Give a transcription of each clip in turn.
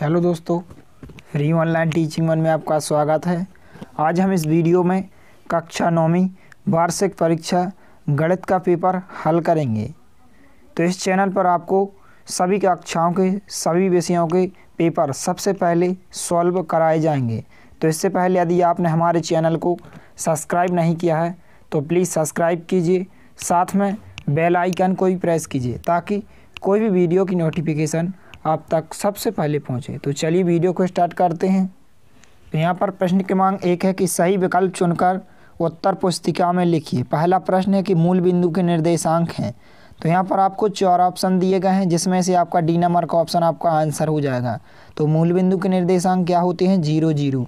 hello दोस्तों free online teaching one में आपका स्वागत है आज हम इस वीडियो में कक्षा नौवीं वार्षिक परीक्षा गणित का पेपर हल करेंगे तो इस चैनल पर आपको सभी कक्षाओं के सभी विषयों के पेपर सबसे पहले सॉल्व कराए जाएंगे तो इससे पहले यदि आपने हमारे चैनल को सब्सक्राइब नहीं किया है तो प्लीज़ सब्सक्राइब कीजिए साथ में बेल आइकन को भी प्रेस कीजिए ताकि कोई भी वीडियो की नोटिफिकेशन आप तक सबसे पहले पहुँचे तो चलिए वीडियो को स्टार्ट करते हैं तो यहाँ पर प्रश्न क्रमांक एक है कि सही विकल्प चुनकर उत्तर पुस्तिका में लिखिए पहला प्रश्न है कि मूल बिंदु के निर्देशांक हैं तो यहाँ पर आपको चार ऑप्शन दिए गए हैं जिसमें से आपका डी नंबर का ऑप्शन आपका आंसर हो जाएगा तो मूल बिंदु के निर्देशांक क्या होते हैं जीरो जीरो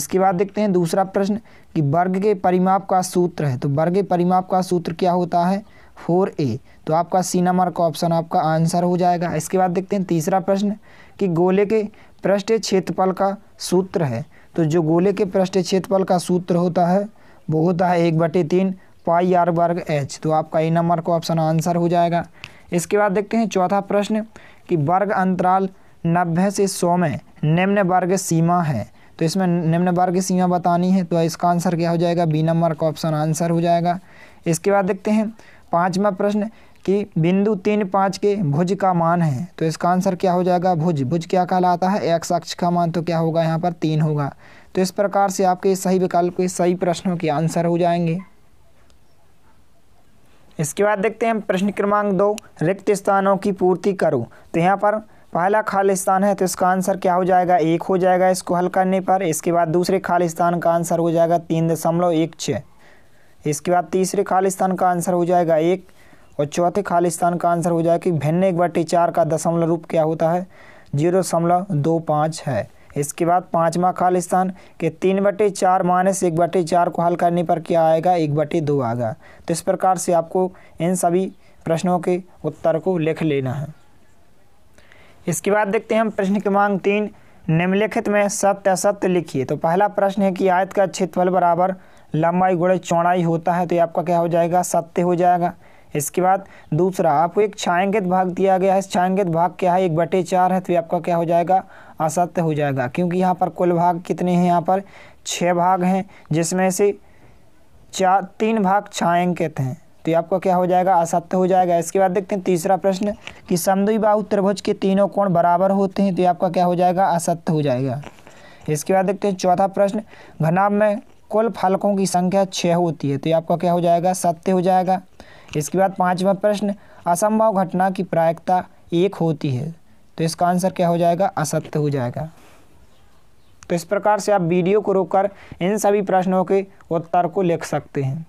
इसके बाद देखते हैं दूसरा प्रश्न कि वर्ग के परिमाप का सूत्र है तो वर्ग के परिमाप का सूत्र क्या होता है फोर ए तो आपका सी नंबर का ऑप्शन आपका आंसर हो जाएगा इसके बाद देखते हैं तीसरा प्रश्न कि गोले के पृष्ठ क्षेत्रफल का सूत्र है तो जो गोले के पृष्ठ क्षेत्रफल का सूत्र होता है वो होता है एक बटे तीन पाई आर वर्ग एच तो आपका ए नंबर का ऑप्शन आंसर हो जाएगा इसके बाद देखते हैं चौथा प्रश्न कि वर्ग अंतराल नब्बे से सौ में निम्न वर्ग सीमा है तो इसमें निम्न वर्ग सीमा बतानी है तो इसका आंसर क्या हो जाएगा बी नंबर का ऑप्शन आंसर हो जाएगा इसके बाद देखते हैं पांचवा प्रश्न कि बिंदु तीन पाँच के भुज का मान है तो इसका आंसर क्या हो जाएगा भुज भुज क्या कहलाता है एक्स अक्ष का मान तो क्या होगा यहाँ पर तीन होगा तो इस प्रकार से आपके सही विकल्प के सही प्रश्नों के आंसर हो जाएंगे इसके बाद देखते हैं प्रश्न क्रमांक दो रिक्त स्थानों की पूर्ति करो तो यहाँ पर पहला खाली स्थान है तो इसका आंसर क्या हो जाएगा एक हो जाएगा इसको हल करने पर इसके बाद दूसरे खाली स्थान का आंसर हो जाएगा तीन दशमलव एक छः इसके बाद तीसरे खालिस्तान का आंसर हो जाएगा एक और चौथे खालिस्तान का आंसर हो जाएगा कि भिन्न एक बटे चार का दशमलव रूप क्या होता है जीरो दशमलव दो पाँच है इसके बाद पाँचवा खालिस्तान के तीन बटे चार माइनस एक बटे चार को हल करने पर क्या आएगा एक बटे दो आएगा तो इस प्रकार से आपको इन सभी प्रश्नों के उत्तर को लिख लेना है इसके बाद देखते हैं हम प्रश्न क्रमांक तीन निम्नलिखित में सत्य असत्य लिखिए तो पहला प्रश्न है कि आयत का क्षेत्रफल बराबर लंबाई गुड़े चौड़ाई होता है तो ये आपका क्या हो जाएगा सत्य हो जाएगा इसके बाद दूसरा आपको एक छायांकित भाग दिया गया है छायांकित भाग क्या है एक बटे चार है तो आपका क्या हो जाएगा असत्य हो जाएगा क्योंकि यहाँ पर कुल भाग कितने हैं यहाँ पर छः भाग हैं जिसमें से चार तीन भाग छायांकित हैं तो ये आपका क्या हो जाएगा असत्य हो जाएगा इसके बाद देखते हैं तीसरा प्रश्न कि समद्विबाहु त्रिभुज के तीनों कोण बराबर होते हैं तो ये आपका क्या हो जाएगा असत्य हो जाएगा इसके बाद देखते हैं चौथा प्रश्न घनाभ में कुल फलकों की संख्या छः होती है तो ये आपका क्या हो जाएगा सत्य हो जाएगा इसके बाद पाँचवा प्रश्न असंभव घटना की प्रायिकता एक होती है तो इसका आंसर क्या हो जाएगा असत्य हो जाएगा तो इस प्रकार से आप वीडियो को रोककर इन सभी प्रश्नों के उत्तर को लिख सकते हैं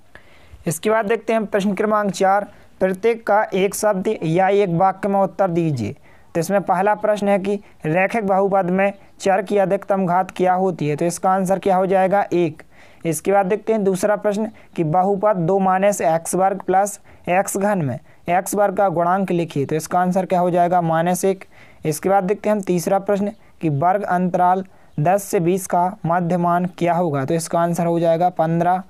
इसके बाद देखते हैं प्रश्न क्रमांक चार प्रत्येक का एक शब्द या एक वाक्य में उत्तर दीजिए तो इसमें पहला प्रश्न है कि रेखक बहुपद में चर की अधिकतम घात क्या होती है तो इसका आंसर क्या हो जाएगा एक इसके बाद देखते हैं दूसरा प्रश्न कि बहुपद दो माइनस एक्स वर्ग प्लस एक्स घन में एक्स वर्ग का गुणांक लिखिए तो इसका आंसर क्या हो जाएगा माइनस एक इसके बाद देखते हैं हम तीसरा प्रश्न कि वर्ग अंतराल 10 से 20 का मध्यमान क्या होगा तो इसका आंसर हो जाएगा पंद्रह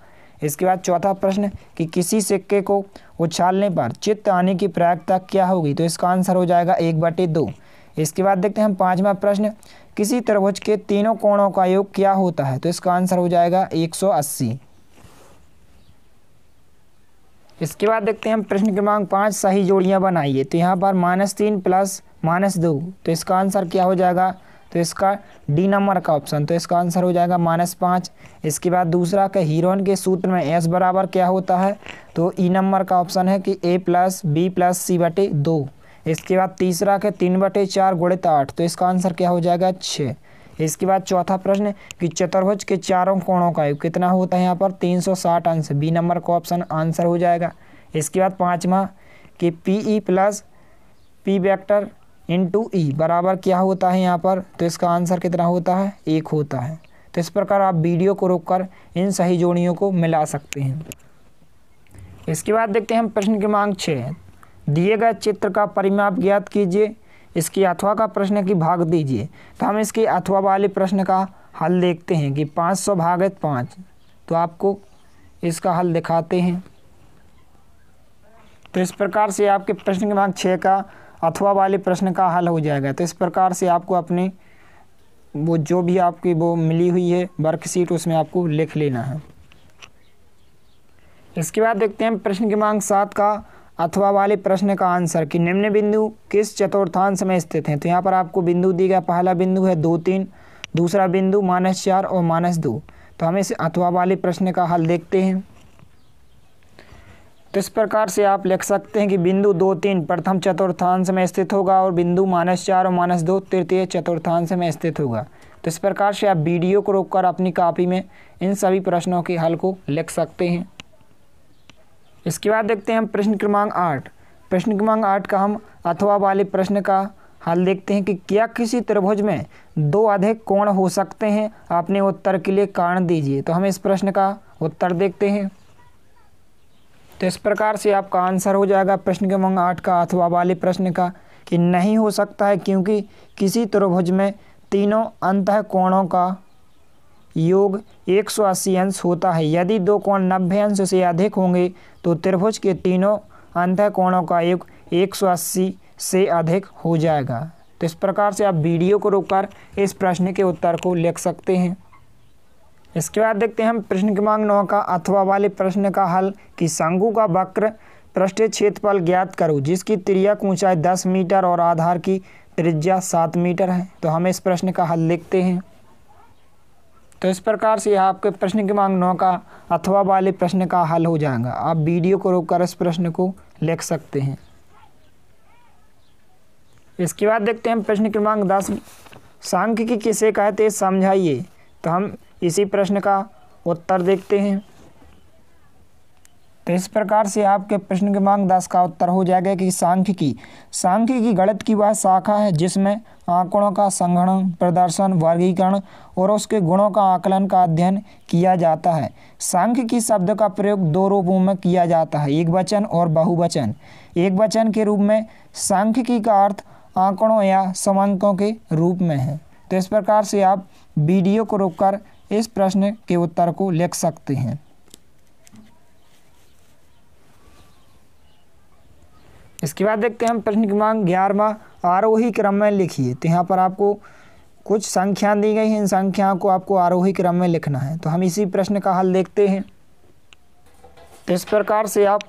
इसके बाद चौथा प्रश्न कि किसी सिक्के को उछालने पर चित्त आने की प्रायिकता क्या होगी तो इसका आंसर हो जाएगा एक बटे दो इसके बाद देखते हैं हम पाँचवा प्रश्न किसी त्रिभुज के तीनों कोणों का योग क्या होता है तो इसका आंसर हो जाएगा अस्सी इसके बाद देखते हैं हम प्रश्न क्रमांक पाँच सही जोड़ियाँ बनाइए तो यहाँ पर माइनस तीन प्लस माइनस दो तो इसका आंसर क्या हो जाएगा तो इसका डी नंबर का ऑप्शन तो इसका आंसर हो जाएगा माइनस पाँच इसके बाद दूसरा का हीरोन के सूत्र में एस बराबर क्या होता है तो ई e नंबर का ऑप्शन है कि A plus B plus C बटे दो इसके बाद तीसरा के तीन बटे चार गुणित आठ तो इसका आंसर क्या हो जाएगा छः इसके बाद चौथा प्रश्न कि चतुर्भुज के चारों कोणों का कितना होता है यहाँ पर तीन अंश बी नंबर का ऑप्शन आंसर हो जाएगा इसके बाद पाँचवा कि P E plus P vector into E e बराबर क्या होता है यहाँ पर तो इसका आंसर कितना होता है एक होता है तो इस प्रकार आप वीडियो को रोककर इन सही जोड़ियों को मिला सकते हैं इसके बाद देखते हैं हम प्रश्न क्रमांक छः दिए गए चित्र का परिमाप ज्ञात कीजिए इसकी अथवा का प्रश्न की भाग दीजिए तो हम इसके अथवा वाले प्रश्न का हल देखते हैं कि पाँच सौ भागत पाँच तो आपको इसका हल दिखाते हैं तो इस प्रकार से आपके प्रश्न क्रमांक छः का अथवा वाले प्रश्न का हल हो जाएगा तो इस प्रकार से आपको अपने वो जो भी आपकी वो मिली हुई है वर्कशीट उसमें आपको लिख लेना है इसके बाद देखते हैं प्रश्न क्रमांक सात का अथवा वाले प्रश्न का आंसर कि निम्न बिंदु किस चतुर्थांश में स्थित हैं तो यहाँ पर आपको बिंदु दी गया पहला बिंदु है दो तीन दूसरा बिंदु माइनस चार और माइनस दो तो हम इस अथवा वाले प्रश्न का हल देखते हैं तो इस प्रकार से आप लिख सकते हैं कि बिंदु दो तीन प्रथम चतुर्थांश में स्थित होगा और बिंदु माइनस चार और माइनस दो तृतीय चतुर्थांश में स्थित होगा तो इस प्रकार से आप वीडियो को रोककर अपनी कापी में इन सभी प्रश्नों के हल को लिख सकते हैं इसके बाद देखते हैं प्रश्न क्रमांक आठ प्रश्न क्रमांक आठ का हम अथवा वाले प्रश्न का हल देखते हैं कि क्या किसी त्रिभुज में दो अधिक कोण हो सकते हैं आपने उत्तर के लिए कारण दीजिए तो हम इस प्रश्न का उत्तर देखते हैं तो इस प्रकार से आपका आंसर हो जाएगा प्रश्न क्रमांक आठ का अथवा वाले प्रश्न का कि नहीं हो सकता है क्योंकि किसी त्रिभुज में तीनों अंत कोणों का योग 180 अंश होता है यदि दो कोण 90 अंश से अधिक होंगे तो त्रिभुज के तीनों अंत कोणों का योग 180 से अधिक हो जाएगा तो इस प्रकार से आप वीडियो को रोककर इस प्रश्न के उत्तर को लिख सकते हैं इसके बाद देखते हैं हम प्रश्न क्रमांक नौ का अथवा वाले प्रश्न का हल कि शंकु का वक्र पृष्ठ क्षेत्रफल ज्ञात करो जिसकी त्रियक ऊंचाई दस मीटर और आधार की त्रिज्या सात मीटर है तो हम इस प्रश्न का हल लिखते हैं तो इस प्रकार से आपके प्रश्न क्रमांक नौ का अथवा वाले प्रश्न का हल हो जाएगा आप वीडियो को रोककर इस प्रश्न को लिख सकते हैं इसके बाद देखते हैं प्रश्न क्रमांक दस सांख्यिकी किसे कहते समझाइए तो हम इसी प्रश्न का उत्तर देखते हैं तो इस प्रकार से आपके प्रश्न के मांग दस का उत्तर हो जाएगा कि सांख्यिकी सांख्यिकी गणित की वह शाखा है जिसमें आंकड़ों का संगणन प्रदर्शन वर्गीकरण और उसके गुणों का आकलन का अध्ययन किया जाता है सांख्यिकी शब्द का प्रयोग दो रूपों में किया जाता है एक वचन और बहुवचन एक वचन के रूप में सांख्यिकी का अर्थ आंकड़ों या समांकों के रूप में है तो इस प्रकार से आप वीडियो को रोककर इस प्रश्न के उत्तर को लिख सकते हैं इसके बाद देखते हैं हम प्रश्न क्रमांक ग्यारहवा आरोही क्रम में लिखिए तो यहाँ पर आपको कुछ संख्या दी गई हैं इन संख्याओं को आपको आरोही क्रम में लिखना है तो हम इसी प्रश्न का हल देखते हैं इस प्रकार से आप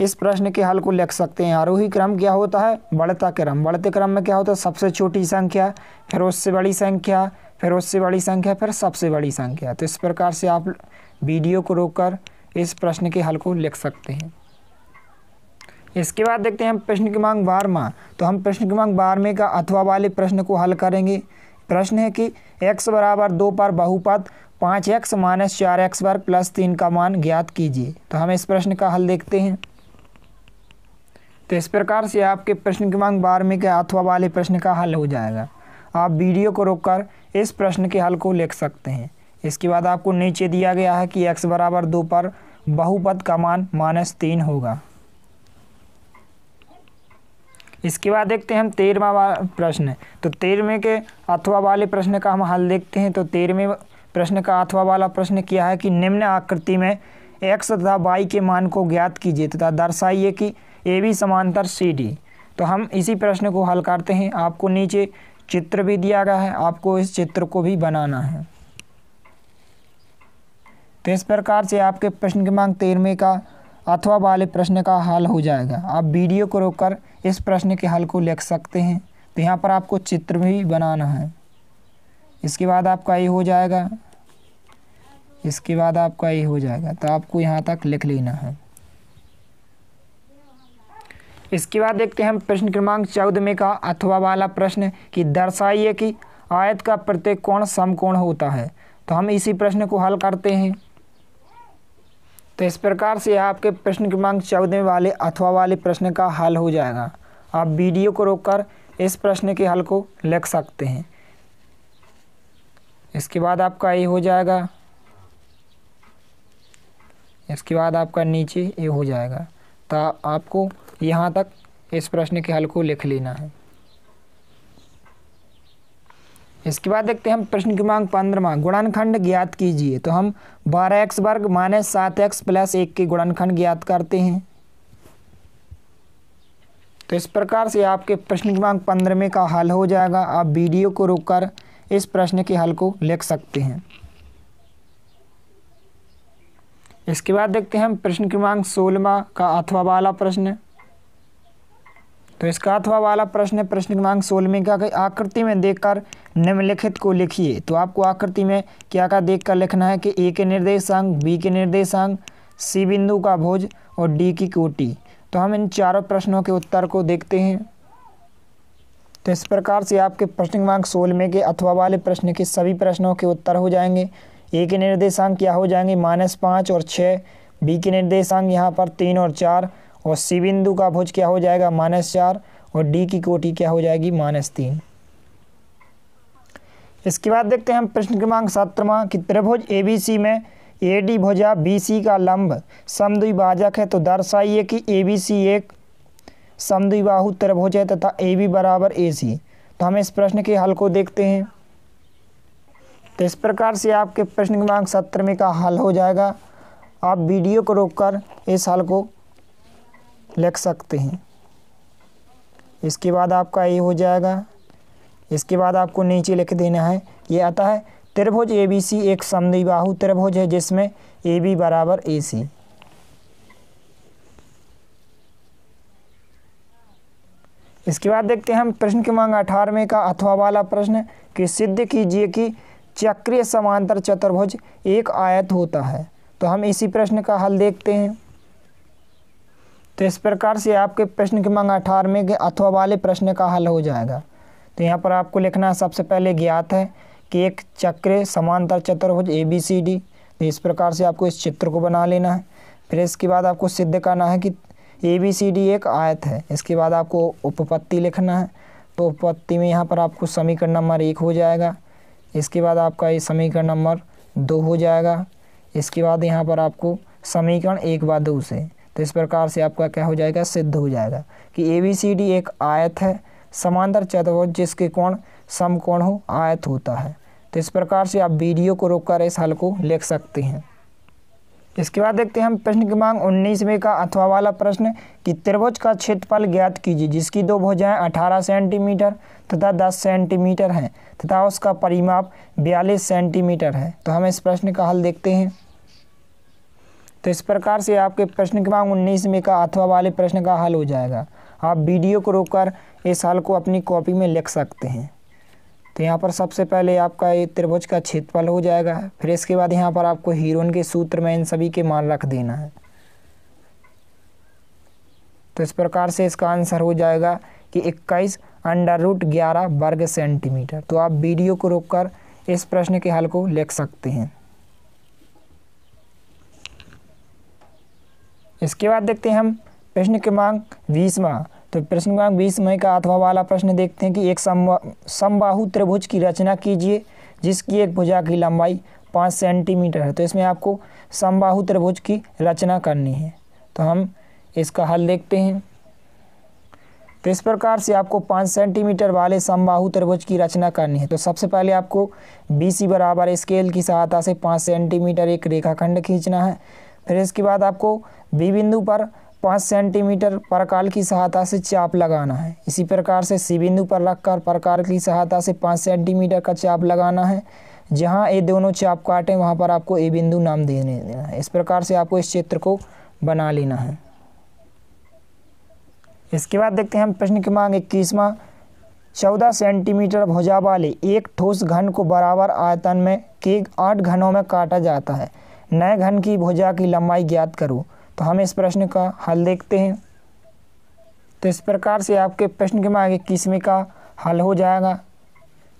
इस प्रश्न के हल को लिख सकते हैं आरोही क्रम क्या होता है बढ़ता क्रम बढ़ते क्रम में क्या होता है सबसे छोटी संख्या फिर उससे बड़ी संख्या फिर उससे बड़ी संख्या फिर सबसे बड़ी संख्या तो इस प्रकार से आप वीडियो को रोककर इस प्रश्न के हल को लिख सकते हैं इसके बाद देखते हैं हम प्रश्न क्रमांक बारहवा तो हम प्रश्न क्रमांक बारहवें का अथवा वाले प्रश्न को हल करेंगे प्रश्न है कि x बराबर दो पर बहुपद पाँच एक्स माइनस चार एक्स वर्ग प्लस तीन का मान ज्ञात कीजिए तो हम इस प्रश्न का हल देखते हैं तो इस प्रकार से आपके प्रश्न क्रमांक बारहवें के अथवा वाले प्रश्न का हल हो जाएगा आप वीडियो को रोककर इस प्रश्न के हल को लिख सकते हैं इसके बाद आपको नीचे दिया गया है कि एक्स बराबर दो पर बहुपद का मान माइनस तीन होगा इसके बाद देखते हैं हम तेरहवा प्रश्न तो तेरहवें के अथवा वाले प्रश्न का हम हल देखते हैं तो तेरहवें प्रश्न का अथवा वाला प्रश्न किया है कि निम्न आकृति में एक्स तथा वाई के मान को ज्ञात कीजिए तथा दर्शाइए कि ए बी समांतर सी डी तो हम इसी प्रश्न को हल करते हैं आपको नीचे चित्र भी दिया गया है आपको इस चित्र को भी बनाना है तो इस प्रकार से आपके प्रश्न क्रमांक तेरहवें का अथवा वाले प्रश्न का हल हो जाएगा आप वीडियो को रोककर इस प्रश्न के हल को लिख सकते हैं तो यहाँ पर आपको चित्र भी बनाना है इसके बाद आपका ये हो जाएगा इसके बाद आपका ये हो जाएगा तो आपको यहाँ तक लिख लेना है इसके बाद देखते हैं हम प्रश्न क्रमांक चौदह में का अथवा वाला प्रश्न कि दर्शाइए कि आयत का प्रत्येक कोण समकोण होता है तो हम इसी प्रश्न को हल करते हैं तो इस प्रकार से आपके प्रश्न क्रमांक चौदह वाले अथवा वाले प्रश्न का हल हो जाएगा आप वीडियो को रोककर इस प्रश्न के हल को लिख सकते हैं इसके बाद आपका ये हो जाएगा इसके बाद आपका नीचे ये हो जाएगा तो आपको यहाँ तक इस प्रश्न के हल को लिख लेना है इसके बाद देखते हैं हम प्रश्न क्रमांक पंद्रमा गुणनखंड ज्ञात कीजिए तो हम बारह एक्स वर्ग माने सात एक्स प्लस एक के गुणनखंड ज्ञात करते हैं तो इस प्रकार से आपके प्रश्न क्रमांक पंद्रहवें का हल हो जाएगा आप वीडियो को रोककर इस प्रश्न के हल को लिख सकते हैं इसके बाद देखते हैं हम प्रश्न क्रमांक सोलहवा का अथवा वाला प्रश्न तो इसका अथवा वाला प्रश्न है प्रश्न क्रमांक सोलह में क्या कहीं आकृति में देखकर निम्नलिखित को लिखिए तो आपको आकृति में क्या क्या देखकर लिखना है कि ए के निर्देशांक बी के निर्देशांक सी बिंदु का भोज और डी की कोटी तो हम इन चारों प्रश्नों के उत्तर को देखते हैं तो इस प्रकार से आपके प्रश्न क्रमांक सोलह में के अथवा वाले प्रश्न के सभी प्रश्नों के उत्तर हो जाएंगे ए के निर्देशांक क्या हो जाएंगे माइनस पाँच और छः बी के निर्देशांक यहाँ पर तीन और चार और सी बिंदु का भुज क्या हो जाएगा माइनस चार और डी की कोटि क्या हो जाएगी माइनस तीन इसके बाद देखते हैं हम प्रश्न क्रमांक सत्रवा कि त्रिभुज ए बी सी में ए डी भुजा बी सी का लंब समद्विभाजक है तो दर्शाइए कि ए बी सी एक समद्विबाहु त्रिभुज है तथा ए बी बराबर ए सी तो हम इस प्रश्न के हल को देखते हैं तो इस प्रकार से आपके प्रश्न क्रमांक में का हल हो जाएगा आप वीडियो को रोककर इस हल को लिख सकते हैं इसके बाद आपका ये हो जाएगा इसके बाद आपको नीचे लिख देना है ये आता है त्रिभुज ए बी सी एक समद्विबाहु त्रिभुज है जिसमें ए बी बराबर ए सी इसके बाद देखते हैं हम प्रश्न क्रमांक अठारहवें का अथवा वाला प्रश्न कि सिद्ध कीजिए कि चक्रीय समांतर चतुर्भुज एक आयत होता है तो हम इसी प्रश्न का हल देखते हैं तो इस प्रकार से आपके प्रश्न क्रमांक अठारहवें के अथवा वाले प्रश्न का हल हो जाएगा तो यहाँ पर आपको लिखना है सबसे पहले ज्ञात है कि एक चक्र समांतर चतुर्भुज ए बी सी डी तो इस प्रकार से आपको इस चित्र को बना लेना है फिर इसके बाद आपको सिद्ध करना है कि ए बी सी डी एक आयत है इसके बाद आपको उपपत्ति लिखना है तो उपपत्ति में यहाँ पर आपको समीकरण नंबर एक हो जाएगा इसके बाद आपका ये समीकरण नंबर दो हो जाएगा इसके बाद यहाँ पर आपको समीकरण एक व दो से तो इस प्रकार से आपका क्या हो जाएगा सिद्ध हो जाएगा कि ए बी सी डी एक आयत है समांतर चतुर्भुज जिसके कोण समकोण हो आयत होता है तो इस प्रकार से आप वीडियो को रोककर इस हल को लिख सकते हैं इसके बाद देखते हैं हम प्रश्न क्रमांक उन्नीसवें का अथवा वाला प्रश्न कि त्रिभुज का क्षेत्रफल ज्ञात कीजिए जिसकी दो भुजाएं 18 सेंटीमीटर तथा 10 सेंटीमीटर हैं तथा उसका परिमाप 42 सेंटीमीटर है तो हम इस प्रश्न का हल देखते हैं तो इस प्रकार से आपके प्रश्न क्रमांक उन्नीस में का अथवा वाले प्रश्न का हल हो जाएगा आप वीडियो को रोककर इस हल को अपनी कॉपी में लिख सकते हैं तो यहाँ पर सबसे पहले आपका ये त्रिभुज का क्षेत्रफल हो जाएगा फिर इसके बाद यहाँ पर आपको हीरोन के सूत्र में इन सभी के मान रख देना है तो इस प्रकार से इसका आंसर हो जाएगा कि 21 अंडर रूट ग्यारह वर्ग सेंटीमीटर तो आप वीडियो को रोककर इस प्रश्न के हल को लिख सकते हैं इसके बाद देखते हैं हम प्रश्न क्रमांक बीसवा तो प्रश्न क्रमांक बीसवें का अथवा वाला प्रश्न देखते हैं कि एक समबाहु त्रिभुज की रचना कीजिए जिसकी एक भुजा की लंबाई पाँच सेंटीमीटर है तो इसमें आपको समबाहु त्रिभुज की रचना करनी है तो हम इसका हल देखते हैं तो इस प्रकार से आपको पाँच सेंटीमीटर वाले समबाहु त्रिभुज की रचना करनी है तो सबसे पहले आपको बी सी बराबर स्केल की सहायता से पाँच सेंटीमीटर एक रेखाखंड खींचना है फिर इसके बाद आपको बी बिंदु पर पाँच सेंटीमीटर परकाल की सहायता से चाप लगाना है इसी प्रकार से सी बिंदु पर रखकर परकाल की सहायता से पाँच सेंटीमीटर का चाप लगाना है जहाँ ये दोनों चाप काटें वहाँ पर आपको ए बिंदु नाम देने देना है इस प्रकार से आपको इस चित्र को बना लेना है इसके बाद देखते हैं हम प्रश्न क्रमांक इक्कीसवा चौदह सेंटीमीटर भुजा वाले एक ठोस घन को बराबर आयतन में के आठ घनों में काटा जाता है नए घन की भुजा की लंबाई ज्ञात करो तो हम इस प्रश्न का हल देखते हैं तो इस प्रकार से आपके प्रश्न के मांगे किस्में का हल हो जाएगा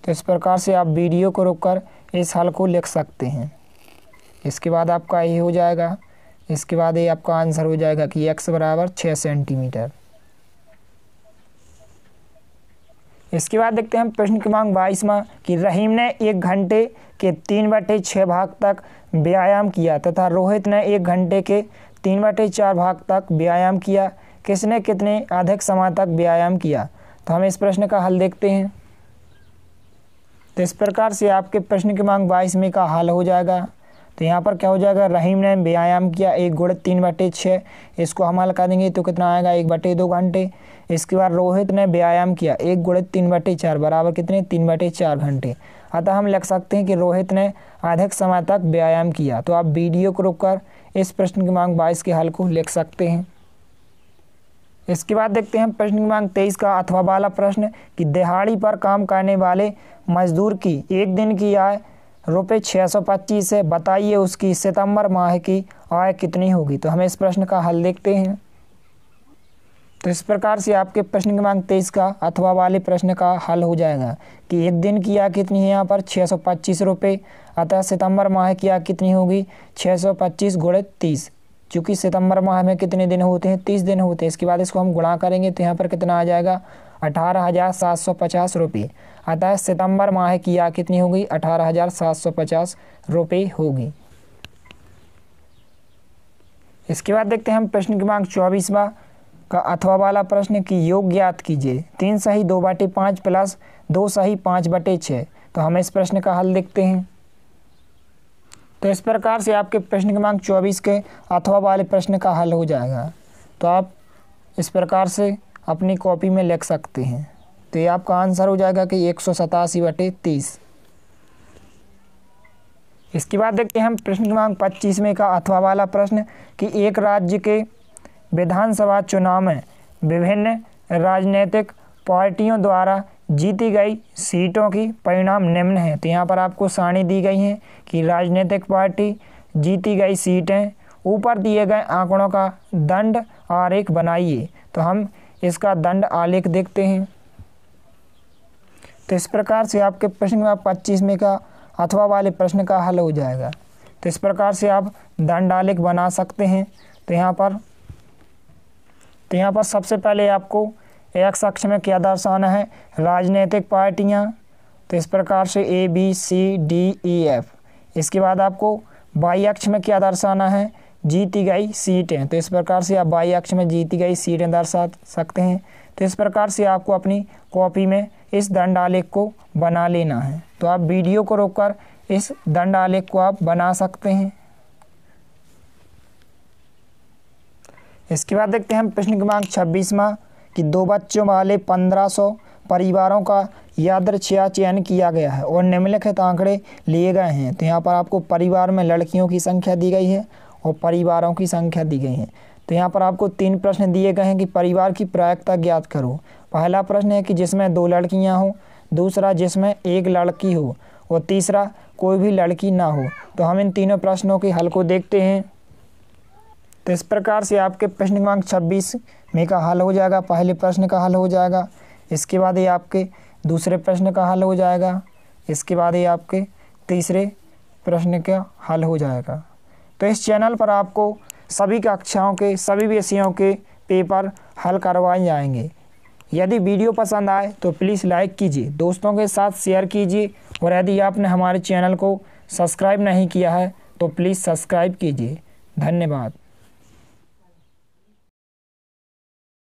तो इस प्रकार से आप वीडियो को रोककर इस हल को लिख सकते हैं इसके बाद आपका ये हो जाएगा इसके बाद ये आपका आंसर हो जाएगा कि एक्स बराबर छः सेंटीमीटर इसके बाद देखते हैं प्रश्न क्रमांक बाईस में कि रहीम ने एक घंटे के तीन बटे छः भाग तक व्यायाम किया तथा रोहित ने एक घंटे के तीन बटे चार भाग तक व्यायाम किया किसने कितने अधिक समय तक व्यायाम किया तो हम इस प्रश्न का हल देखते हैं तो इस प्रकार से आपके प्रश्न क्रमांक बाईस में का हल हो जाएगा तो यहाँ पर क्या हो जाएगा रहीम ने व्यायाम किया एक गुड़ तीन बटे छः इसको हम हल कर देंगे तो कितना आएगा एक बटे दो घंटे इसके बाद रोहित ने व्यायाम किया एक गुड़ तीन बटे चार बराबर कितने तीन बटे चार घंटे अतः हम लिख सकते हैं कि रोहित ने अधिक समय तक व्यायाम किया तो आप वीडियो को कर इस प्रश्न क्रमांक बाईस के हल को लिख सकते हैं इसके बाद देखते हैं प्रश्न क्रमांक तेईस का अथवा वाला प्रश्न कि दिहाड़ी पर काम करने वाले मजदूर की एक दिन की आय रुपये छः सौ पच्चीस है बताइए उसकी सितंबर माह की आय कितनी होगी तो हमें इस प्रश्न का हल देखते हैं तो इस प्रकार से आपके प्रश्न क्रमांक तेईस का अथवा वाले प्रश्न का हल हो जाएगा कि एक दिन की आय कितनी है यहाँ पर छः सौ पच्चीस रुपये अतः सितंबर माह की आय कितनी होगी छः सौ पच्चीस गुड़े तीस चूँकि सितंबर माह में कितने दिन होते हैं तीस दिन होते हैं इसके बाद इसको हम गुणा करेंगे तो यहाँ पर कितना आ जाएगा अठारह हज़ार सात सौ पचास रुपये अतः सितंबर माह की आय कितनी होगी अठारह हज़ार सात सौ पचास रुपये होगी इसके बाद देखते हैं हम प्रश्न क्रमांक चौबीसवा का अथवा वाला प्रश्न की योग ज्ञात कीजिए तीन सही दो बटे पाँच प्लस दो सही पाँच बटे छः तो हम इस प्रश्न का हल देखते हैं तो इस प्रकार से आपके प्रश्न क्रमांक चौबीस के अथवा वाले प्रश्न का हल हो जाएगा तो आप इस प्रकार से अपनी कॉपी में लिख सकते हैं तो ये आपका आंसर हो जाएगा कि एक सौ सतासी बटे तीस इसके बाद देखते हैं हम प्रश्न क्रमांक पच्चीस में का अथवा वाला प्रश्न कि एक राज्य के विधानसभा चुनाव में विभिन्न राजनीतिक पार्टियों द्वारा जीती गई सीटों की परिणाम निम्न है तो यहाँ पर आपको सारणी दी गई है कि राजनीतिक पार्टी जीती गई सीटें ऊपर दिए गए आंकड़ों का दंड आरेख बनाइए तो हम इसका दंड आलेख देखते हैं तो इस प्रकार से आपके प्रश्न में आप में का अथवा वाले प्रश्न का हल हो जाएगा तो इस प्रकार से आप दंडालिक बना सकते हैं तो यहाँ पर तो यहाँ पर सबसे पहले आपको एक्स अक्ष में क्या दर्शाना है राजनीतिक पार्टियाँ तो इस प्रकार से A B C D E F इसके बाद आपको बाई अक्ष में क्या दर्शाना है जीती गई सीटें तो इस प्रकार से आप बाई अक्ष में जीती गई सीटें दर्शा सकते हैं तो इस प्रकार से आपको अपनी कॉपी में इस दंड आलेख को बना लेना है तो आप वीडियो को रोककर इस दंड आलेख को आप बना सकते हैं इसके बाद देखते हैं प्रश्न क्रमांक छब्बीसवा कि दो बच्चों वाले पंद्रह सौ परिवारों का यादृच्छया चयन किया गया है और निम्नलिखित आंकड़े लिए गए हैं तो यहाँ पर आपको परिवार में लड़कियों की संख्या दी गई है और परिवारों की संख्या दी गई है तो यहाँ पर आपको तीन प्रश्न दिए गए हैं कि परिवार की प्रायिकता ज्ञात करो पहला प्रश्न है कि जिसमें दो लड़कियां हों दूसरा जिसमें एक लड़की हो और तीसरा कोई भी लड़की ना हो तो हम इन तीनों प्रश्नों के हल को देखते हैं तो इस प्रकार से आपके प्रश्न क्रमांक 26 में का हल हो जाएगा पहले प्रश्न का हल हो जाएगा इसके बाद ही आपके दूसरे प्रश्न का हल हो जाएगा इसके बाद ही आपके तीसरे प्रश्न का हल हो जाएगा तो इस चैनल पर आपको सभी कक्षाओं के सभी विषयों के पेपर हल करवाए जाएंगे यदि वीडियो पसंद आए तो प्लीज़ लाइक कीजिए दोस्तों के साथ शेयर कीजिए और यदि आपने हमारे चैनल को सब्सक्राइब नहीं किया है तो प्लीज़ सब्सक्राइब कीजिए धन्यवाद